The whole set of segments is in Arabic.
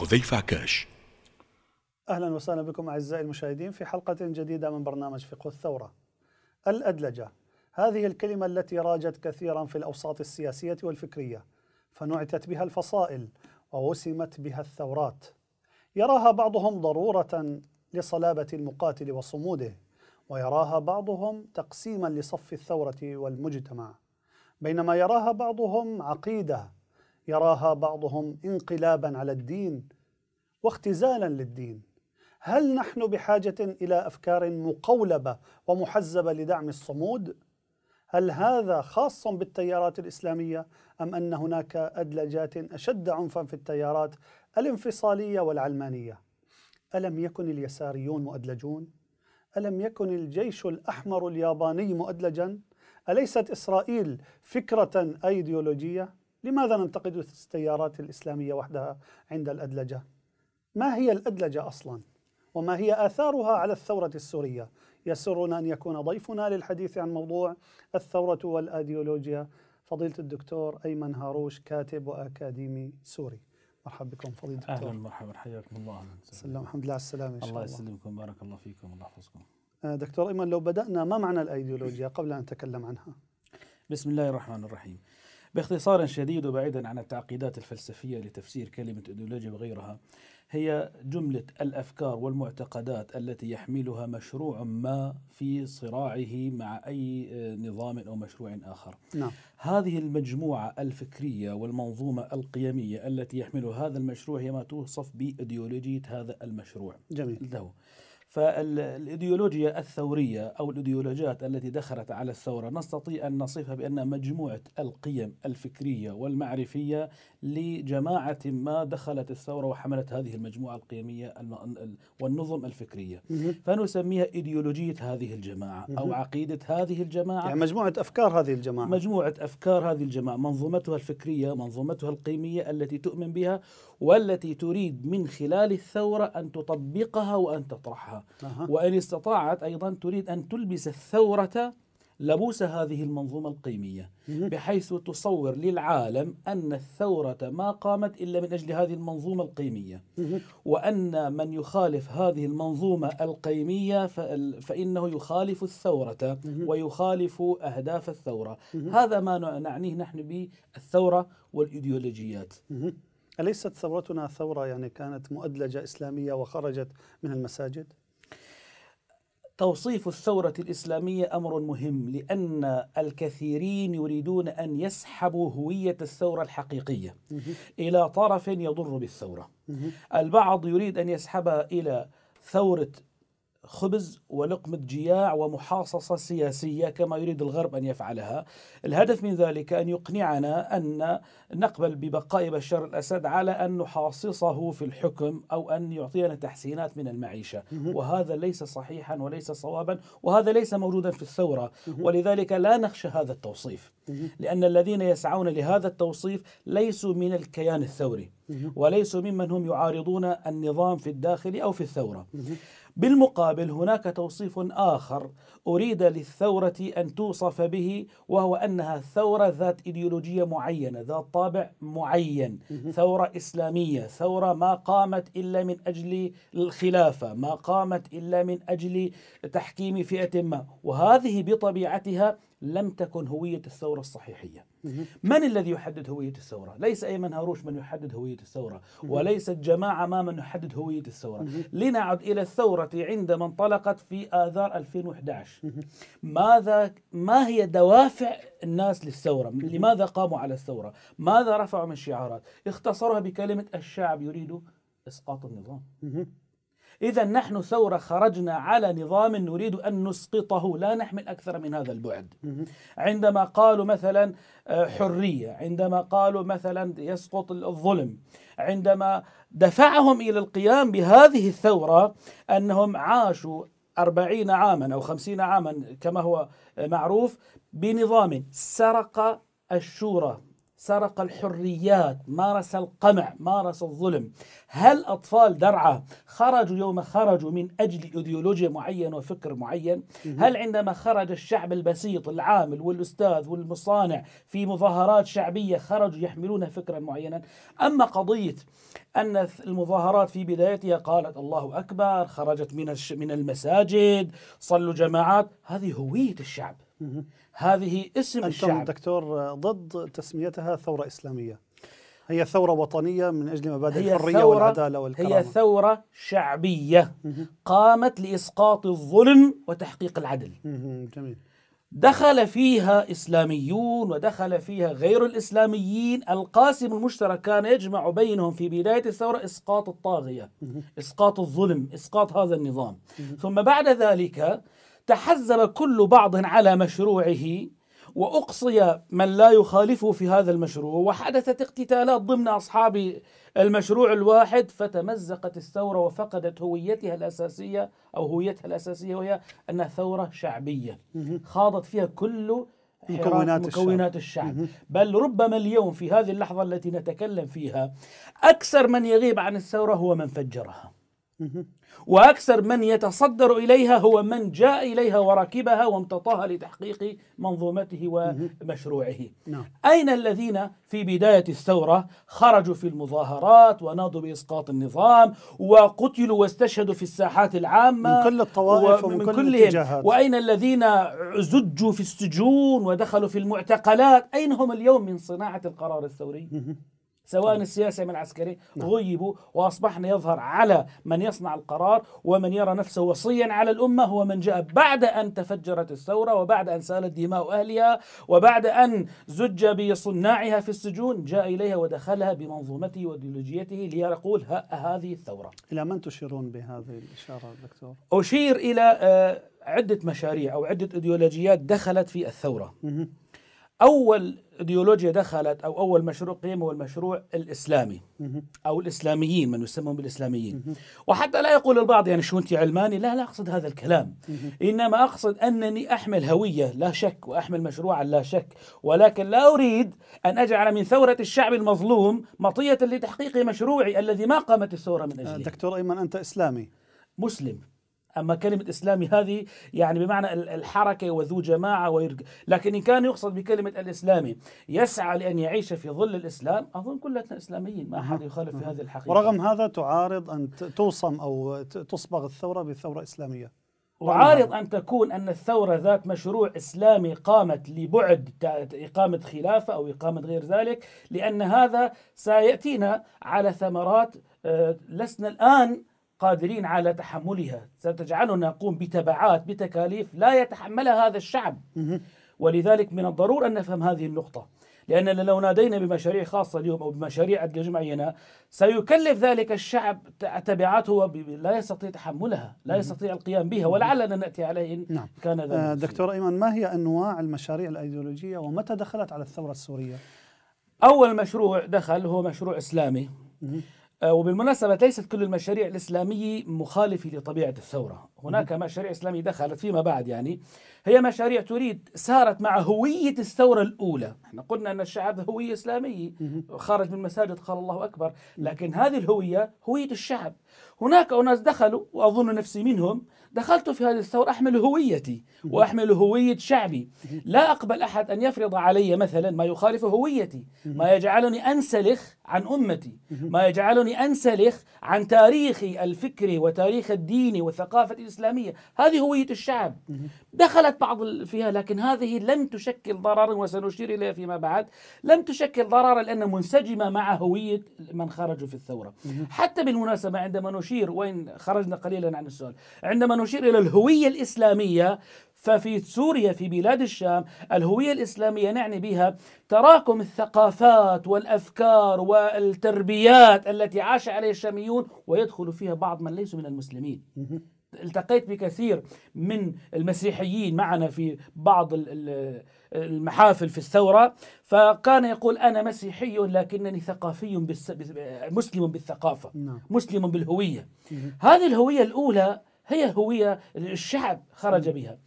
حذيفة عكاش أهلا وسهلا بكم أعزائي المشاهدين في حلقة جديدة من برنامج فقه الثورة الأدلجة هذه الكلمة التي راجت كثيرا في الأوساط السياسية والفكرية فنعتت بها الفصائل ووسمت بها الثورات يراها بعضهم ضرورة لصلابة المقاتل وصموده ويراها بعضهم تقسيما لصف الثورة والمجتمع بينما يراها بعضهم عقيدة يراها بعضهم انقلابا على الدين واختزالا للدين هل نحن بحاجه الى افكار مقولبه ومحزبه لدعم الصمود هل هذا خاص بالتيارات الاسلاميه ام ان هناك ادلجات اشد عنفا في التيارات الانفصاليه والعلمانيه الم يكن اليساريون مؤدلجون الم يكن الجيش الاحمر الياباني مؤدلجا اليست اسرائيل فكره ايديولوجيه لماذا ننتقد التيارات الإسلامية وحدها عند الأدلجة؟ ما هي الأدلجة أصلا؟ وما هي آثارها على الثورة السورية؟ يسرنا أن يكون ضيفنا للحديث عن موضوع الثورة والأيديولوجيا فضيلة الدكتور أيمن هاروش كاتب وأكاديمي سوري مرحبا بكم فضيلة الدكتور أهلا مرحبا حياكم الله سلام الحمد لله على السلامة إن شاء الله يسلمكم بارك الله فيكم الله يحفظكم آه، دكتور أيمن لو بدأنا ما معنى الأيديولوجيا قبل أن نتكلم عنها بسم الله الرحمن الرحيم باختصار شديد وبعيدا عن التعقيدات الفلسفية لتفسير كلمة ايديولوجيا وغيرها هي جملة الأفكار والمعتقدات التي يحملها مشروع ما في صراعه مع أي آه، نظام أو مشروع آخر نعم. هذه المجموعة الفكرية والمنظومة القيمية التي يحملها هذا المشروع هي ما توصف بإيديولوجية هذا المشروع جميل ده. فالايديولوجيا الثوريه او الايديولوجيات التي دخلت على الثوره نستطيع ان نصفها بان مجموعه القيم الفكريه والمعرفيه لجماعة ما دخلت الثورة وحملت هذه المجموعة القيمية والنظم الفكرية فنسميها إيديولوجية هذه الجماعة أو عقيدة هذه الجماعة يعني مجموعة أفكار هذه الجماعة مجموعة أفكار هذه الجماعة منظومتها الفكرية منظومتها القيمية التي تؤمن بها والتي تريد من خلال الثورة أن تطبقها وأن تطرحها وإن استطاعت أيضا تريد أن تلبس الثورة لبوس هذه المنظومة القيمية بحيث تصور للعالم أن الثورة ما قامت إلا من أجل هذه المنظومة القيمية وأن من يخالف هذه المنظومة القيمية فإنه يخالف الثورة ويخالف أهداف الثورة هذا ما نعنيه نحن بالثورة والإيديولوجيات أليست ثورتنا ثورة يعني كانت مؤدلجة إسلامية وخرجت من المساجد؟ توصيف الثورة الإسلامية أمر مهم لأن الكثيرين يريدون أن يسحبوا هوية الثورة الحقيقية إلى طرف يضر بالثورة البعض يريد أن يسحبها إلى ثورة خبز ولقمة جياع ومحاصصة سياسية كما يريد الغرب أن يفعلها الهدف من ذلك أن يقنعنا أن نقبل ببقاء بشار الأسد على أن نحاصصه في الحكم أو أن يعطينا تحسينات من المعيشة وهذا ليس صحيحا وليس صوابا وهذا ليس موجودا في الثورة ولذلك لا نخشى هذا التوصيف لأن الذين يسعون لهذا التوصيف ليسوا من الكيان الثوري وليسوا ممن هم يعارضون النظام في الداخل أو في الثورة بالمقابل هناك توصيف آخر أريد للثورة أن توصف به وهو أنها ثورة ذات إيديولوجية معينة ذات طابع معين ثورة إسلامية ثورة ما قامت إلا من أجل الخلافة ما قامت إلا من أجل تحكيم فئة ما وهذه بطبيعتها لم تكن هوية الثورة الصحيحية من الذي يحدد هوية الثورة؟ ليس أيمن هاروش من يحدد هوية الثورة وليست جماعة ما من يحدد هوية الثورة لنعد إلى الثورة عندما انطلقت في آذار 2011 ماذا ما هي دوافع الناس للثورة لماذا قاموا على الثورة ماذا رفعوا من شعارات اختصرها بكلمة الشعب يريد إسقاط النظام إذا نحن ثورة خرجنا على نظام نريد أن نسقطه لا نحمل أكثر من هذا البعد عندما قالوا مثلا آه، حرية عندما قالوا مثلا يسقط الظلم عندما دفعهم إلى القيام بهذه الثورة أنهم عاشوا أربعين عاما أو خمسين عاما كما هو معروف بنظام سرق الشورى سرق الحريات مارس القمع مارس الظلم هل أطفال درعا خرجوا يوم خرجوا من أجل أيديولوجيا معينة وفكر معين هل عندما خرج الشعب البسيط العامل والأستاذ والمصانع في مظاهرات شعبية خرجوا يحملون فكرا معينا أما قضية أن المظاهرات في بدايتها قالت الله أكبر خرجت من من المساجد صلوا جماعات هذه هوية الشعب هذه اسم أنتم الشعب دكتور ضد تسميتها ثورة إسلامية هي ثورة وطنية من أجل مبادئ الحرية والعدالة والكرامة هي ثورة شعبية قامت لإسقاط الظلم وتحقيق العدل جميل دخل فيها إسلاميون ودخل فيها غير الإسلاميين القاسم المشترك كان يجمع بينهم في بداية الثورة إسقاط الطاغية إسقاط الظلم إسقاط هذا النظام ثم بعد ذلك تحزب كل بعض على مشروعه واقصي من لا يخالفه في هذا المشروع وحدثت اقتتالات ضمن اصحاب المشروع الواحد فتمزقت الثوره وفقدت هويتها الاساسيه او هويتها الاساسيه وهي انها ثوره شعبيه خاضت فيها كل مكونات, مكونات الشعب. الشعب بل ربما اليوم في هذه اللحظه التي نتكلم فيها اكثر من يغيب عن الثوره هو من فجرها واكثر من يتصدر اليها هو من جاء اليها وركبها وامتطاها لتحقيق منظومته ومشروعه. نعم. اين الذين في بدايه الثوره خرجوا في المظاهرات وناضوا باسقاط النظام وقتلوا واستشهدوا في الساحات العامه من كل الطوائف ومن, ومن كل الاتجاهات واين الذين زجوا في السجون ودخلوا في المعتقلات؟ اين هم اليوم من صناعه القرار الثوري؟ سواء طيب. السياسي من العسكري نعم. غيبوا واصبحنا يظهر على من يصنع القرار ومن يرى نفسه وصيا على الامه هو من جاء بعد ان تفجرت الثوره وبعد ان سالت دماء اهلها وبعد ان زج بصناعها في السجون جاء اليها ودخلها بمنظومته وايديولوجيته ليقول هذه الثوره. الى من تشيرون بهذه الاشاره دكتور؟ اشير الى آه، عده مشاريع او عده ايديولوجيات دخلت في الثوره. اول ايديولوجيا دخلت او اول مشروع قيم هو المشروع الاسلامي او الاسلاميين من يسمون بالاسلاميين وحتى لا يقول البعض يعني شو انت علماني لا لا اقصد هذا الكلام انما اقصد انني احمل هويه لا شك واحمل مشروعا لا شك ولكن لا اريد ان اجعل من ثوره الشعب المظلوم مطيه لتحقيق مشروعي الذي ما قامت الثوره من اجله آه، دكتور ايمن انت اسلامي مسلم أما كلمة إسلامي هذه يعني بمعنى الحركة وذو جماعة ويرج... لكن إن كان يقصد بكلمة الإسلامي يسعى لأن يعيش في ظل الإسلام أظن كلنا إسلاميين ما أحد يخالف في هذه الحقيقة ورغم هذا تعارض أن توصم أو تصبغ الثورة بثورة إسلامية وعارض أن تكون أن الثورة ذات مشروع إسلامي قامت لبعد إقامة خلافة أو إقامة غير ذلك لأن هذا سيأتينا على ثمرات آه، لسنا الآن قادرين على تحملها ستجعلنا نقوم بتبعات بتكاليف لا يتحملها هذا الشعب ولذلك من الضروري أن نفهم هذه النقطة لأننا لو نادينا بمشاريع خاصة اليوم أو بمشاريع معينة سيكلف ذلك الشعب تبعات هو لا يستطيع تحملها لا يستطيع القيام بها ولعلنا نأتي عليه إن نعم. كان ذلك آه دكتور إيمان ما هي أنواع المشاريع الأيديولوجية ومتى دخلت على الثورة السورية؟ أول مشروع دخل هو مشروع إسلامي آه، وبالمناسبة ليست كل المشاريع الإسلامية مخالفة لطبيعة الثورة هناك مشاريع إسلامية دخلت فيما بعد يعني هي مشاريع تريد سارت مع هوية الثورة الأولى احنا قلنا أن الشعب هوية إسلامية خرج من مساجد قال الله أكبر لكن هذه الهوية هوية الشعب هناك أناس دخلوا وأظن نفسي منهم دخلت في هذه الثورة أحمل هويتي وأحمل هوية شعبي لا أقبل أحد أن يفرض علي مثلا ما يخالف هويتي ما يجعلني أنسلخ عن أمتي ما يجعلني أنسلخ عن تاريخي الفكري وتاريخ الديني والثقافة الإسلامية هذه هوية الشعب دخلت بعض فيها لكن هذه لم تشكل ضررا وسنشير إليها فيما بعد لم تشكل ضررا لأن منسجمة مع هوية من خرجوا في الثورة حتى بالمناسبة عندما نشير وإن خرجنا قليلا عن السؤال عندما نشير نشير إلى الهوية الإسلامية ففي سوريا في بلاد الشام الهوية الإسلامية نعني بها تراكم الثقافات والأفكار والتربيات التي عاش عليها الشاميون ويدخل فيها بعض من ليسوا من المسلمين التقيت بكثير من المسيحيين معنا في بعض المحافل في الثورة فكان يقول أنا مسيحي لكنني ثقافي مسلم بالثقافة نعم. مسلم بالهوية هذه الهوية الأولى هي هوية الشعب خرج بها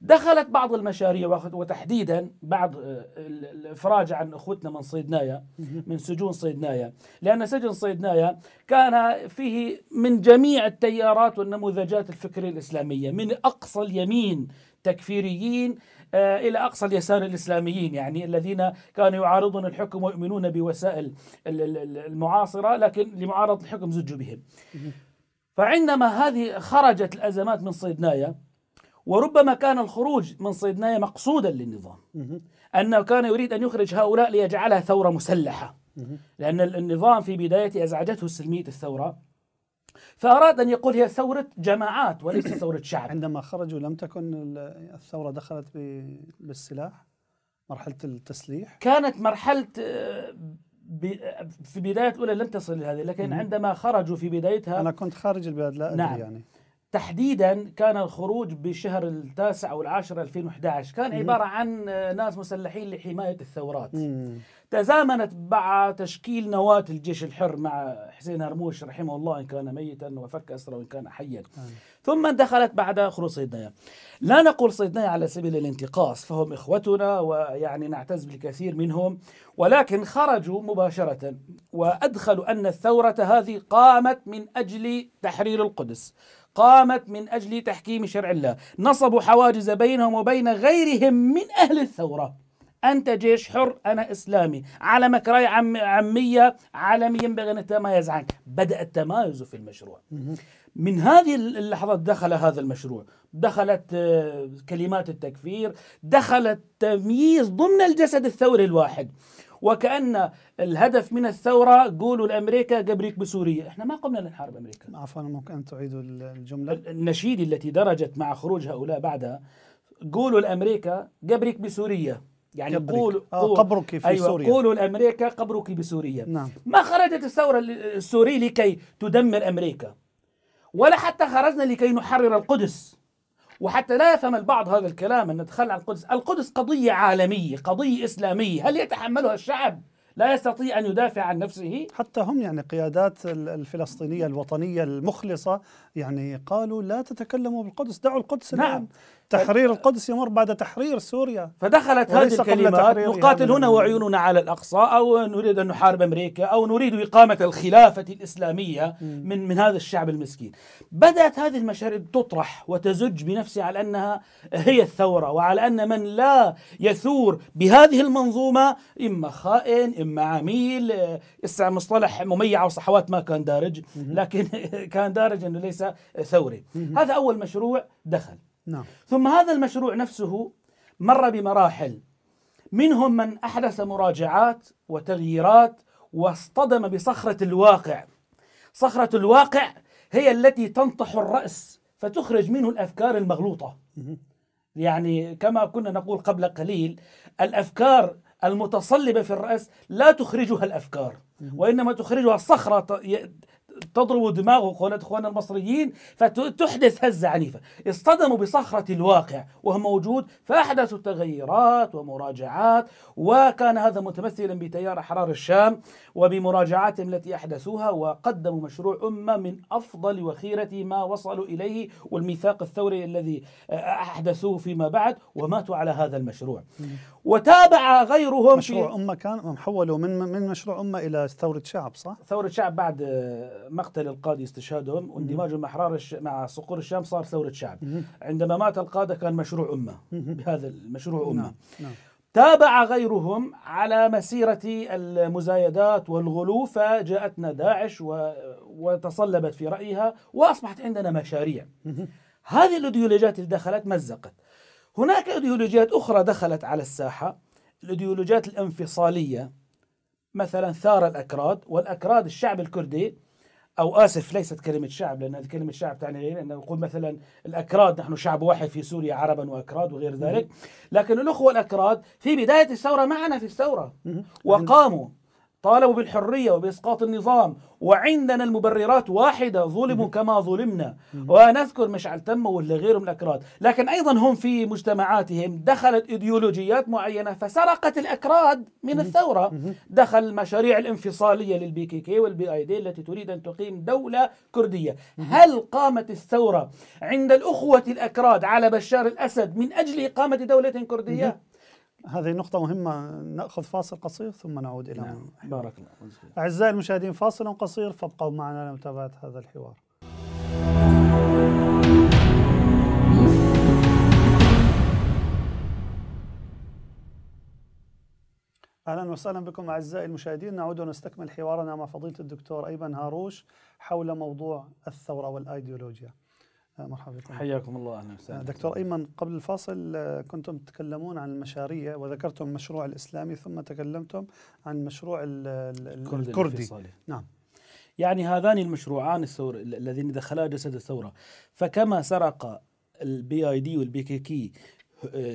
دخلت بعض المشاريع وتحديدا بعد آه، الافراج عن اخوتنا من صيدنايا من سجون صيدنايا لان سجن صيدنايا كان فيه من جميع التيارات والنموذجات الفكريه الاسلاميه من اقصى اليمين تكفيريين آه، الى اقصى اليسار الاسلاميين يعني الذين كانوا يعارضون الحكم ويؤمنون بوسائل المعاصره لكن لمعارضه الحكم زجوا بهم فعندما هذه خرجت الأزمات من صيدنايا وربما كان الخروج من صيدنايا مقصودا للنظام أنه كان يريد أن يخرج هؤلاء ليجعلها ثورة مسلحة لأن النظام في بدايته أزعجته سلمية الثورة فأراد أن يقول هي ثورة جماعات وليس ثورة شعب عندما خرجوا لم تكن الثورة دخلت بالسلاح مرحلة التسليح كانت مرحلة آه، في بداية أولى لم تصل لهذه لكن عندما خرجوا في بدايتها أنا كنت خارج البلاد لا أدري نعم يعني تحديدا كان الخروج بشهر التاسع او العاشر 2011 كان عباره عن ناس مسلحين لحمايه الثورات مم. تزامنت مع تشكيل نواه الجيش الحر مع حسين هرموش رحمه الله ان كان ميتا وفك اسره وان كان حيا آه. ثم دخلت بعد خروج صيدنايا لا نقول صيدنايا على سبيل الانتقاص فهم اخوتنا ويعني نعتز بالكثير منهم ولكن خرجوا مباشره وادخلوا ان الثوره هذه قامت من اجل تحرير القدس قامت من أجل تحكيم شرع الله نصبوا حواجز بينهم وبين غيرهم من أهل الثورة أنت جيش حر أنا إسلامي علمك رأي عم عمية عالمي ينبغي أن نتمايز عنك بدأ التمايز في المشروع من هذه اللحظات دخل هذا المشروع دخلت آه، كلمات التكفير دخلت تمييز ضمن الجسد الثوري الواحد وكأن الهدف من الثورة قولوا لأمريكا قبريك بسوريا إحنا ما قمنا لنحارب أمريكا عفوا ممكن أن تعيدوا الجملة النشيد التي درجت مع خروج هؤلاء بعدها قولوا لأمريكا قبرك بسوريا يعني قولوا آه، قول قبرك في أيوة سوريا قولوا لأمريكا قبرك بسوريا نعم. ما خرجت الثورة السورية لكي تدمر أمريكا ولا حتى خرجنا لكي نحرر القدس وحتى لا يفهم البعض هذا الكلام أن نتخلى عن القدس القدس قضية عالمية قضية إسلامية هل يتحملها الشعب لا يستطيع أن يدافع عن نفسه حتى هم يعني قيادات الفلسطينية الوطنية المخلصة يعني قالوا لا تتكلموا بالقدس دعوا القدس نعم الآن. تحرير القدس يمر بعد تحرير سوريا فدخلت هذه الكلمات نقاتل هنا وعيوننا على الأقصى أو نريد أن نحارب أمريكا أو نريد إقامة الخلافة الإسلامية من, من هذا الشعب المسكين بدأت هذه المشاريع تطرح وتزج بنفسها على أنها هي الثورة وعلى أن من لا يثور بهذه المنظومة إما خائن إما عميل مصطلح مميع وصحوات ما كان دارج لكن كان دارج أنه ليس ثوري هذا أول مشروع دخل نعم. ثم هذا المشروع نفسه مر بمراحل منهم من أحدث مراجعات وتغييرات واصطدم بصخرة الواقع صخرة الواقع هي التي تنطح الرأس فتخرج منه الأفكار المغلوطة يعني كما كنا نقول قبل قليل الأفكار المتصلبة في الرأس لا تخرجها الأفكار وإنما تخرجها الصخرة تضرب دماغه قولة إخواننا المصريين فتحدث هزة عنيفة اصطدموا بصخرة الواقع وهو موجود فأحدثوا تغيرات ومراجعات وكان هذا متمثلا بتيار أحرار الشام وبمراجعاتهم التي أحدثوها وقدموا مشروع أمة من أفضل وخيرة ما وصلوا إليه والميثاق الثوري الذي أحدثوه فيما بعد وماتوا على هذا المشروع وتابع غيرهم مشروع أمة كان حولوا من من مشروع أمة إلى ثورة شعب صح؟ ثورة شعب بعد مقتل القاده استشهادهم واندماج مع الش... مع صقور الشام صار ثوره شعب عندما مات القاده كان مشروع امه بهذا المشروع نعم، امه نعم. تابع غيرهم على مسيرة المزايدات والغلو فجاءتنا داعش و... وتصلبت في رأيها وأصبحت عندنا مشاريع هذه الأيديولوجيات اللي دخلت مزقت هناك أيديولوجيات أخرى دخلت على الساحة الأيديولوجيات الانفصالية مثلا ثار الأكراد والأكراد الشعب الكردي او اسف ليست كلمه شعب لان كلمه شعب تعني غير انه يقول مثلا الاكراد نحن شعب واحد في سوريا عربا واكراد وغير ذلك لكن الاخوه الاكراد في بدايه الثوره معنا في الثوره وقاموا طالبوا بالحرية وبإسقاط النظام وعندنا المبررات واحدة ظلموا كما ظلمنا ونذكر مشعل تمة ولا غيرهم الأكراد لكن أيضا هم في مجتمعاتهم دخلت إيديولوجيات معينة فسرقت الأكراد من الثورة دخل مشاريع الانفصالية للبي كي كي والبي آي دي التي تريد أن تقيم دولة كردية هل قامت الثورة عند الأخوة الأكراد على بشار الأسد من أجل إقامة دولة كردية هذه نقطة مهمة نأخذ فاصل قصير ثم نعود إلى نعم. بارك الله أعزائي المشاهدين فاصل قصير فابقوا معنا لمتابعة هذا الحوار اهلا وسهلا بكم اعزائي المشاهدين نعود ونستكمل حوارنا مع فضيله الدكتور ايمن هاروش حول موضوع الثوره والايديولوجيا. آه، مرحبا بكم حياكم الله اهلا وسهلا دكتور ايمن قبل الفاصل آه، كنتم تتكلمون عن المشاريع وذكرتم المشروع الاسلامي ثم تكلمتم عن المشروع الكردي, الكردي. نعم يعني هذان المشروعان الثور اللذين دخلا جسد الثوره فكما سرق البي اي دي والبي كي كي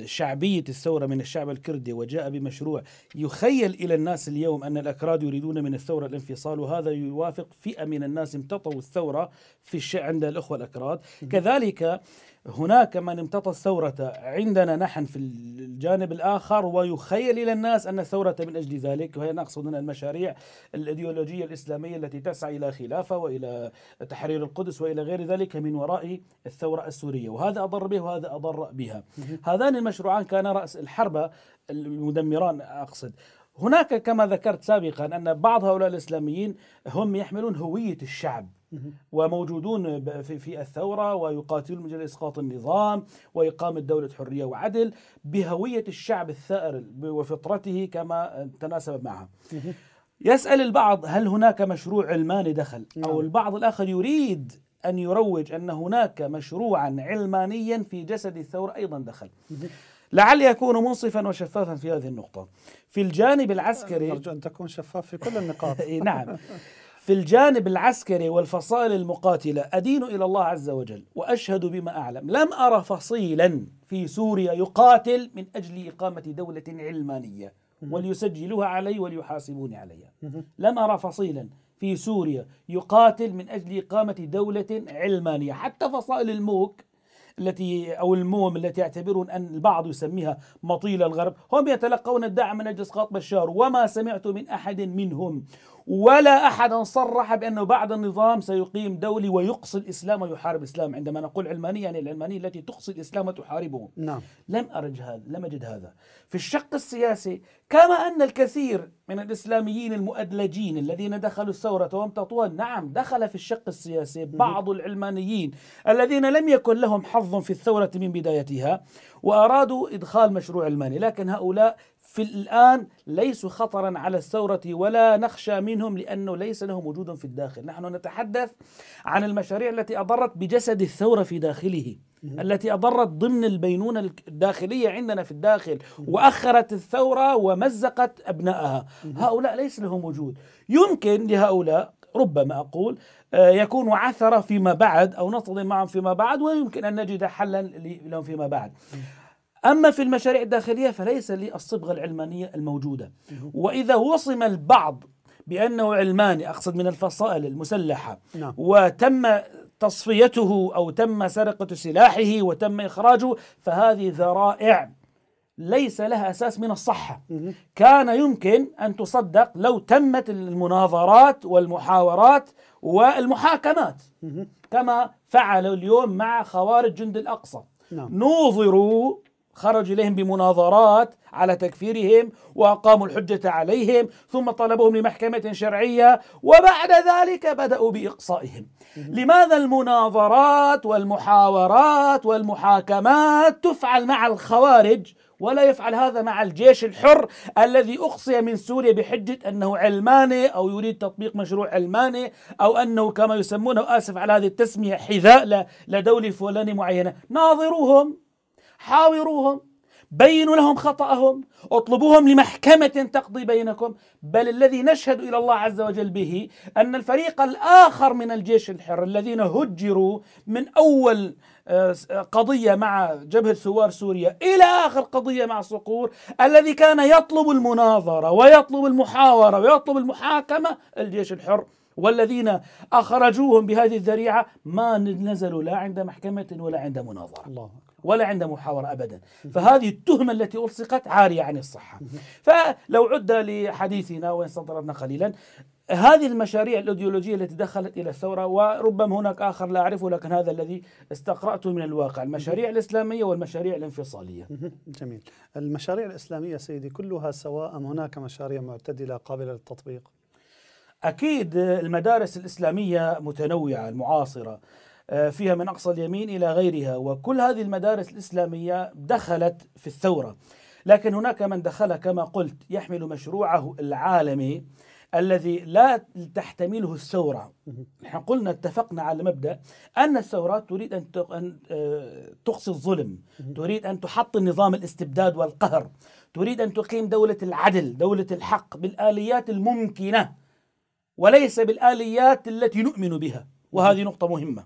شعبية الثورة من الشعب الكردي وجاء بمشروع يخيل إلى الناس اليوم أن الأكراد يريدون من الثورة الانفصال وهذا يوافق فئة من الناس امتطوا الثورة في الش... عند الأخوة الأكراد كذلك هناك من امتطى الثورة عندنا نحن في الجانب الآخر ويخيل إلى الناس أن الثورة من أجل ذلك وهي نقصد من المشاريع الإيديولوجية الإسلامية التي تسعى إلى خلافة وإلى تحرير القدس وإلى غير ذلك من وراء الثورة السورية وهذا أضر به وهذا أضر بها هذان المشروعان كان رأس الحربة المدمران أقصد هناك كما ذكرت سابقا أن بعض هؤلاء الإسلاميين هم يحملون هوية الشعب وموجودون في في الثورة ويقاتلون من أجل إسقاط النظام وإقامة دولة حرية وعدل بهوية الشعب الثائر وفطرته كما تناسب معها يسأل البعض هل هناك مشروع علماني دخل أو نعم. البعض الآخر يريد أن يروج أن هناك مشروعا علمانيا في جسد الثورة أيضا دخل لعل يكون منصفا وشفافا في هذه النقطة في الجانب العسكري أرجو أن تكون شفاف في كل النقاط نعم في الجانب العسكري والفصائل المقاتلة أدين إلى الله عز وجل وأشهد بما أعلم لم أرى فصيلا في سوريا يقاتل من أجل إقامة دولة علمانية وليسجلوها علي وليحاسبوني عليها لم أرى فصيلا في سوريا يقاتل من أجل إقامة دولة علمانية حتى فصائل الموك التي أو الموم التي يعتبرون أن البعض يسميها مطيل الغرب هم يتلقون الدعم من أجل إسقاط بشار وما سمعت من أحد منهم ولا أحدا صرح بأنه بعد النظام سيقيم دولي ويقصي الإسلام ويحارب الإسلام عندما نقول علمانية يعني العلمانية التي تقصي الإسلام وتحاربه نعم. لم أرج هذا لم أجد هذا في الشق السياسي كما أن الكثير من الإسلاميين المؤدلجين الذين دخلوا الثورة وامتطوها نعم دخل في الشق السياسي بعض العلمانيين الذين لم يكن لهم حظ في الثورة من بدايتها وأرادوا إدخال مشروع علماني لكن هؤلاء في الآن ليسوا خطرا على الثورة ولا نخشى منهم لأنه ليس لهم وجود في الداخل نحن نتحدث عن المشاريع التي أضرت بجسد الثورة في داخله التي أضرت ضمن البينونة الداخلية عندنا في الداخل وأخرت الثورة ومزقت أبنائها هؤلاء ليس لهم وجود يمكن لهؤلاء ربما أقول آه، يكون عثرة فيما بعد أو نصطدم معهم فيما بعد ويمكن أن نجد حلا لهم فيما بعد أما في المشاريع الداخلية فليس لي الصبغة العلمانية الموجودة وإذا وصم البعض بأنه علماني أقصد من الفصائل المسلحة نعم. وتم تصفيته أو تم سرقة سلاحه وتم إخراجه فهذه ذرائع ليس لها اساس من الصحه كان يمكن ان تصدق لو تمت المناظرات والمحاورات والمحاكمات كما فعلوا اليوم مع خوارج جند الاقصى نعم. نوظروا خرجوا إليهم بمناظرات على تكفيرهم وأقاموا الحجة عليهم ثم طلبوهم لمحكمة شرعية وبعد ذلك بدأوا بإقصائهم لماذا المناظرات والمحاورات والمحاكمات تفعل مع الخوارج ولا يفعل هذا مع الجيش الحر الذي أقصي من سوريا بحجة أنه علماني أو يريد تطبيق مشروع علماني أو أنه كما يسمونه آسف على هذه التسمية حذاء لدولة فلانية معينة ناظروهم حاوروهم بينوا لهم خطأهم اطلبوهم لمحكمة تقضي بينكم بل الذي نشهد إلى الله عز وجل به أن الفريق الآخر من الجيش الحر الذين هجروا من أول آه، قضية مع جبهة ثوار سوريا إلى آخر قضية مع صقور الذي كان يطلب المناظرة ويطلب المحاورة ويطلب المحاكمة الجيش الحر والذين أخرجوهم بهذه الذريعة ما نزلوا لا عند محكمة ولا عند مناظرة الله أكبر. ولا عنده محاورة أبدا فهذه التهمة التي ألصقت عارية عن الصحة فلو عد لحديثنا وإن سطرتنا قليلا هذه المشاريع الايديولوجيه التي دخلت الى الثوره وربما هناك اخر لا اعرفه لكن هذا الذي استقراته من الواقع، المشاريع الاسلاميه والمشاريع الانفصاليه. جميل، المشاريع الاسلاميه سيدي كلها سواء ام هناك مشاريع معتدله قابله للتطبيق؟ اكيد المدارس الاسلاميه متنوعه المعاصره آه، فيها من أقصى اليمين إلى غيرها وكل هذه المدارس الإسلامية دخلت في الثورة لكن هناك من دخل كما قلت يحمل مشروعه العالمي الذي لا تحتمله الثورة نحن قلنا اتفقنا على مبدأ أن الثورات تريد أن آه، تقصي الظلم تريد أن تحطم نظام الاستبداد والقهر تريد أن تقيم دولة العدل دولة الحق بالآليات الممكنة وليس بالآليات التي نؤمن بها وهذه نقطة مهمة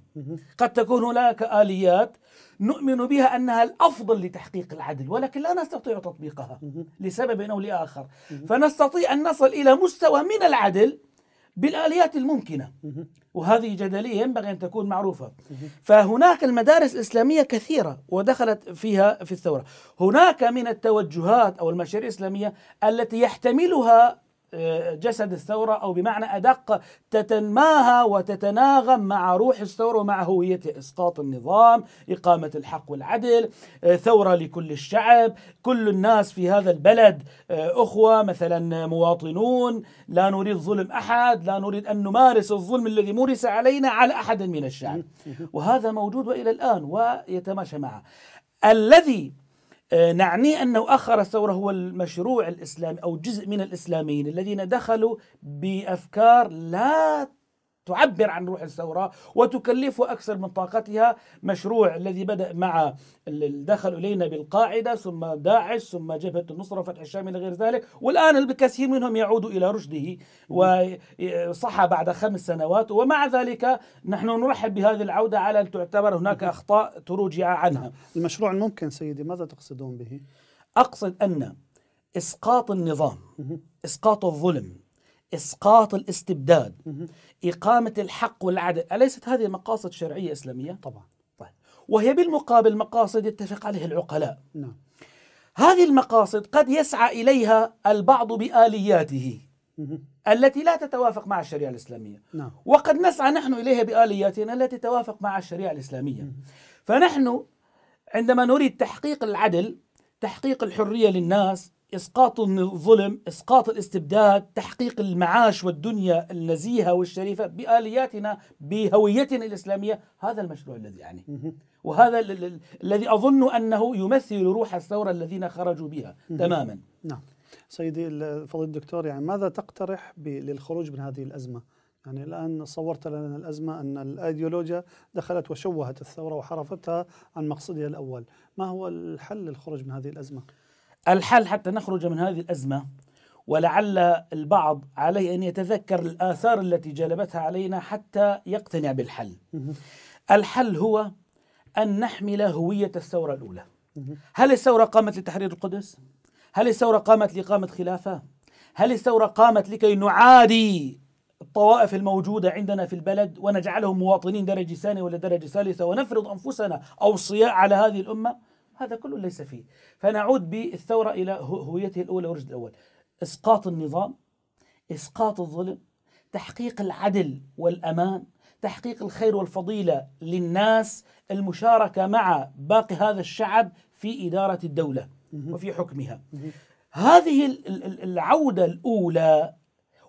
قد تكون هناك آليات نؤمن بها أنها الأفضل لتحقيق العدل ولكن لا نستطيع تطبيقها لسبب أو لآخر فنستطيع أن نصل إلى مستوى من العدل بالآليات الممكنة وهذه جدلية ينبغي أن تكون معروفة فهناك المدارس الإسلامية كثيرة ودخلت فيها في الثورة هناك من التوجهات أو المشاريع الإسلامية التي يحتملها جسد الثورة أو بمعنى أدق تتنماها وتتناغم مع روح الثورة ومع هوية إسقاط النظام إقامة الحق والعدل آه، ثورة لكل الشعب كل الناس في هذا البلد آه، أخوة مثلا مواطنون لا نريد ظلم أحد لا نريد أن نمارس الظلم الذي مورس علينا على أحد من الشعب وهذا موجود وإلى الآن ويتماشى معه الذي آه، نعني أنه آخر الثورة هو المشروع الإسلامي أو جزء من الإسلاميين الذين دخلوا بأفكار لا تعبر عن روح الثورة وتكلفه أكثر من طاقتها مشروع الذي بدأ مع دخل إلينا بالقاعدة ثم داعش ثم جبهة النصرة وفتح الشام إلى غير ذلك والآن الكثير منهم يعود إلى رشده وصحى بعد خمس سنوات ومع ذلك نحن نرحب بهذه العودة على أن تعتبر هناك أخطاء تروجع عنها نعم. المشروع الممكن سيدي ماذا تقصدون به؟ أقصد أن إسقاط النظام إسقاط الظلم اسقاط الاستبداد اقامه الحق والعدل اليست هذه مقاصد شرعيه اسلاميه طبعا طيب وهي بالمقابل مقاصد يتفق عليها العقلاء نعم هذه المقاصد قد يسعى اليها البعض بالياته التي لا تتوافق مع الشريعه الاسلاميه نعم. وقد نسعى نحن اليها بالياتنا التي تتوافق مع الشريعه الاسلاميه فنحن عندما نريد تحقيق العدل تحقيق الحريه للناس إسقاط الظلم إسقاط الاستبداد تحقيق المعاش والدنيا النزيهة والشريفة بآلياتنا بهويتنا الإسلامية هذا المشروع الذي أعنيه وهذا الذي أظن أنه يمثل روح الثورة الذين خرجوا بها تماما نعم سيدي فضيل الدكتور يعني ماذا تقترح للخروج من هذه الأزمة؟ يعني الآن صورت لنا الأزمة أن الأيديولوجيا دخلت وشوهت الثورة وحرفتها عن مقصدها الأول ما هو الحل للخروج من هذه الأزمة؟ الحل حتى نخرج من هذه الأزمة ولعل البعض عليه أن يتذكر الآثار التي جلبتها علينا حتى يقتنع بالحل الحل هو أن نحمل هوية الثورة الأولى هل الثورة قامت لتحرير القدس؟ هل الثورة قامت لإقامة خلافة؟ هل الثورة قامت لكي نعادي الطوائف الموجودة عندنا في البلد ونجعلهم مواطنين درجة ثانية ولا درجة ثالثة ونفرض أنفسنا أوصياء على هذه الأمة؟ هذا كله ليس فيه فنعود بالثورة إلى هويته الأولى والجد الأول إسقاط النظام إسقاط الظلم تحقيق العدل والأمان تحقيق الخير والفضيلة للناس المشاركة مع باقي هذا الشعب في إدارة الدولة وفي حكمها هذه العودة الأولى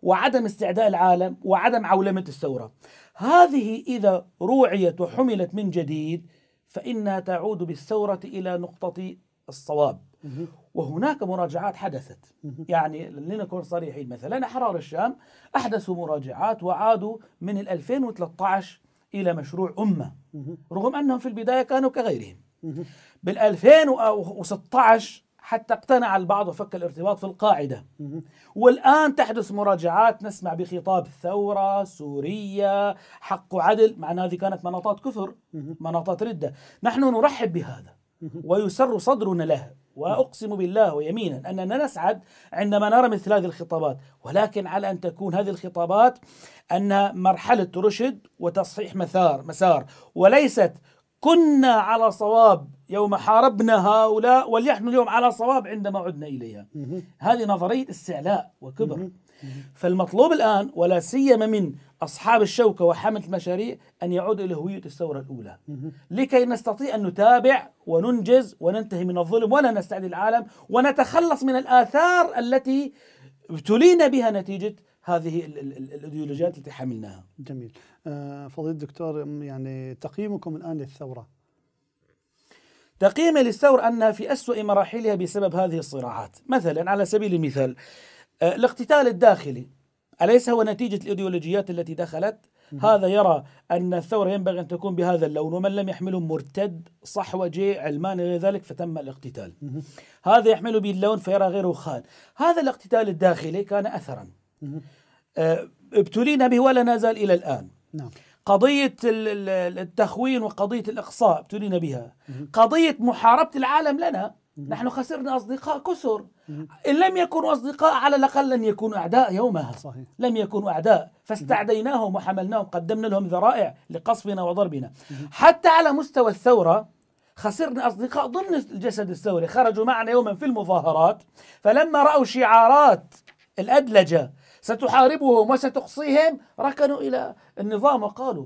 وعدم استعداء العالم وعدم عولمة الثورة هذه إذا روعيت وحملت من جديد فإنها تعود بالثورة إلى نقطة الصواب وهناك مراجعات حدثت يعني لنكون صريحين مثلا أحرار الشام أحدثوا مراجعات وعادوا من 2013 إلى مشروع أمة رغم أنهم في البداية كانوا كغيرهم بال 2016 حتى اقتنع البعض وفك الارتباط في القاعدة والآن تحدث مراجعات نسمع بخطاب ثورة سورية حق عدل مع أن هذه كانت مناطات كفر مناطات ردة نحن نرحب بهذا ويسر صدرنا له واقسم بالله ويمينا اننا نسعد عندما نرى مثل هذه الخطابات، ولكن على ان تكون هذه الخطابات انها مرحله رشد وتصحيح مسار مسار وليست كنا على صواب يوم حاربنا هؤلاء وليحن اليوم على صواب عندما عدنا إليها هذه نظرية استعلاء وكبر فالمطلوب الآن ولا سيما من أصحاب الشوكة وحملة المشاريع أن يعودوا إلى هوية الثورة الأولى لكي نستطيع أن نتابع وننجز وننتهي من الظلم ولا نستعدي العالم ونتخلص من الآثار التي ابتلينا بها نتيجة هذه الأيديولوجيات التي حملناها جميل آه، فضيلة الدكتور يعني تقييمكم الآن للثورة تقييم للثورة أنها في أسوأ مراحلها بسبب هذه الصراعات مثلا على سبيل المثال آه، الاقتتال الداخلي أليس هو نتيجة الإيديولوجيات التي دخلت هذا يرى أن الثورة ينبغي أن تكون بهذا اللون ومن لم يحمله مرتد صحوجي علماني غير ذلك فتم الاقتتال هذا يحمله به اللون فيرى غيره خان هذا الاقتتال الداخلي كان أثرا آه، ابتلينا به ولا نزال إلى الآن نعم قضية التخوين وقضية الإقصاء ابتلينا بها قضية محاربة العالم لنا نحن خسرنا أصدقاء كثر إن لم يكونوا أصدقاء على الأقل لن يكونوا أعداء يومها صحيح. لم يكونوا أعداء فاستعديناهم وحملناهم قدمنا لهم ذرائع لقصفنا وضربنا حتى على مستوى الثورة خسرنا أصدقاء ضمن الجسد الثوري خرجوا معنا يوما في المظاهرات فلما رأوا شعارات الأدلجة ستحاربهم وستقصيهم ركنوا إلى النظام وقالوا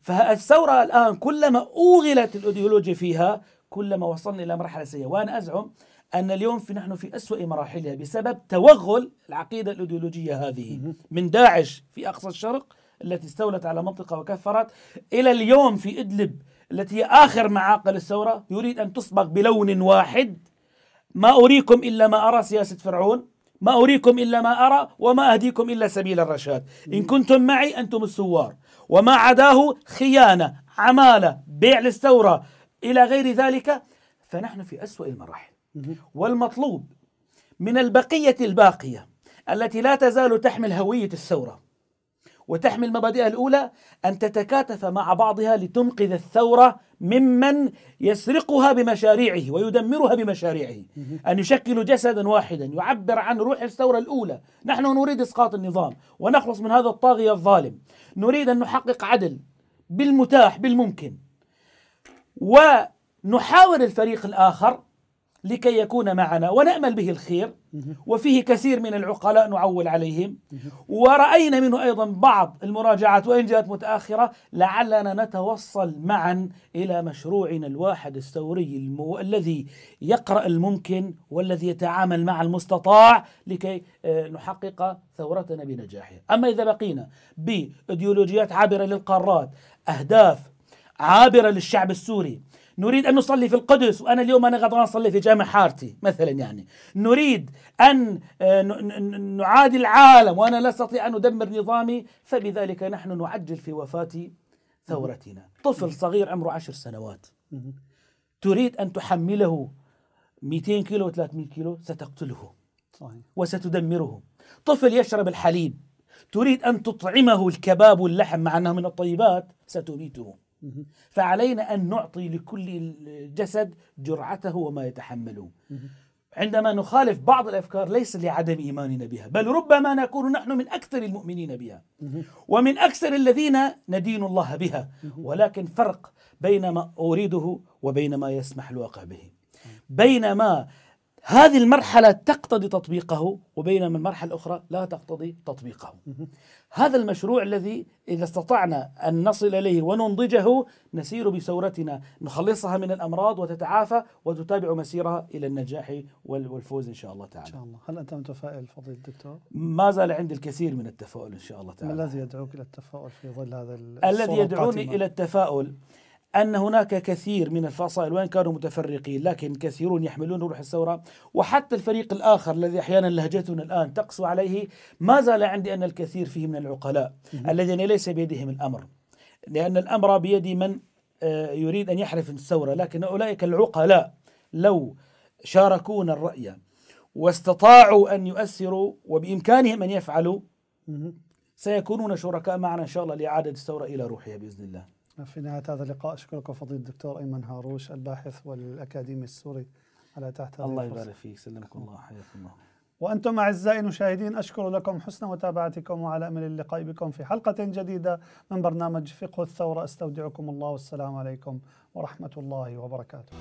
فالثورة الآن كلما أوغلت الأيديولوجيا فيها كلما وصلنا إلى مرحلة سيئة وأنا أزعم أن اليوم في نحن في أسوأ مراحلها بسبب توغل العقيدة الأيديولوجية هذه من داعش في أقصى الشرق التي استولت على منطقة وكفرت إلى اليوم في إدلب التي هي آخر معاقل الثورة يريد أن تصبغ بلون واحد ما أريكم إلا ما أرى سياسة فرعون ما أريكم إلا ما أرى وما أهديكم إلا سبيل الرشاد إن كنتم معي أنتم السوار وما عداه خيانة عمالة بيع للثورة إلى غير ذلك فنحن في أسوأ المراحل والمطلوب من البقية الباقية التي لا تزال تحمل هوية الثورة وتحمل مبادئها الأولى أن تتكاتف مع بعضها لتنقذ الثورة ممن يسرقها بمشاريعه ويدمرها بمشاريعه أن يشكلوا جسدا واحدا يعبر عن روح الثورة الأولى نحن نريد إسقاط النظام ونخلص من هذا الطاغية الظالم نريد أن نحقق عدل بالمتاح بالممكن ونحاور الفريق الآخر لكي يكون معنا ونأمل به الخير وفيه كثير من العقلاء نعول عليهم ورأينا منه أيضا بعض المراجعات وإن جاءت متأخرة لعلنا نتوصل معا إلى مشروعنا الواحد الثوري المو... الذي يقرأ الممكن والذي يتعامل مع المستطاع لكي آه، نحقق ثورتنا بنجاحها أما إذا بقينا بإيديولوجيات عابرة للقارات أهداف عابرة للشعب السوري نريد أن نصلي في القدس وأنا اليوم أنا غضبان أصلي في جامع حارتي مثلا يعني نريد أن آه، نعادي العالم وأنا لا أستطيع أن أدمر نظامي فبذلك نحن نعجل في وفاة ثورتنا طفل صغير عمره عشر سنوات تريد أن تحمله 200 كيلو و300 كيلو ستقتله صحيح. وستدمره طفل يشرب الحليب تريد أن تطعمه الكباب واللحم مع أنه من الطيبات ستميته فعلينا أن نعطي لكل جسد جرعته وما يتحمله عندما نخالف بعض الافكار ليس لعدم ايماننا بها، بل ربما نكون نحن من اكثر المؤمنين بها. ومن اكثر الذين ندين الله بها، ولكن فرق بين ما اريده وبين ما يسمح الواقع به. بينما هذه المرحلة تقتضي تطبيقه وبينما المرحلة الأخرى لا تقتضي تطبيقه هذا المشروع الذي إذا استطعنا أن نصل إليه وننضجه نسير بثورتنا نخلصها من الأمراض وتتعافى وتتابع مسيرها إلى النجاح والفوز إن شاء الله تعالى إن شاء الله هل أنت متفائل فضيل الدكتور؟ ما زال عندي الكثير من التفاؤل إن شاء الله تعالى ما الذي يدعوك إلى التفاؤل في ظل هذا الذي يدعوني إلى التفاؤل أن هناك كثير من الفصائل وإن كانوا متفرقين لكن كثيرون يحملون روح الثورة وحتى الفريق الآخر الذي أحيانا لهجتنا الآن تقسو عليه ما زال عندي أن الكثير فيه من العقلاء الذين ليس بيدهم الأمر لأن الأمر بيد من آه، يريد أن يحرف الثورة لكن أولئك العقلاء لو شاركونا الرأي واستطاعوا أن يؤثروا وبإمكانهم أن يفعلوا سيكونون شركاء معنا إن شاء الله لإعادة الثورة إلى روحها بإذن الله في نهاية هذا اللقاء أشكركم فضيلة الدكتور أيمن هاروش الباحث والأكاديمي السوري على تحت الله يبارك فيك سلمكم الله حياكم الله وأنتم أعزائي المشاهدين أشكر لكم حسن متابعتكم وعلى أمل اللقاء بكم في حلقة جديدة من برنامج فقه الثورة أستودعكم الله والسلام عليكم ورحمة الله وبركاته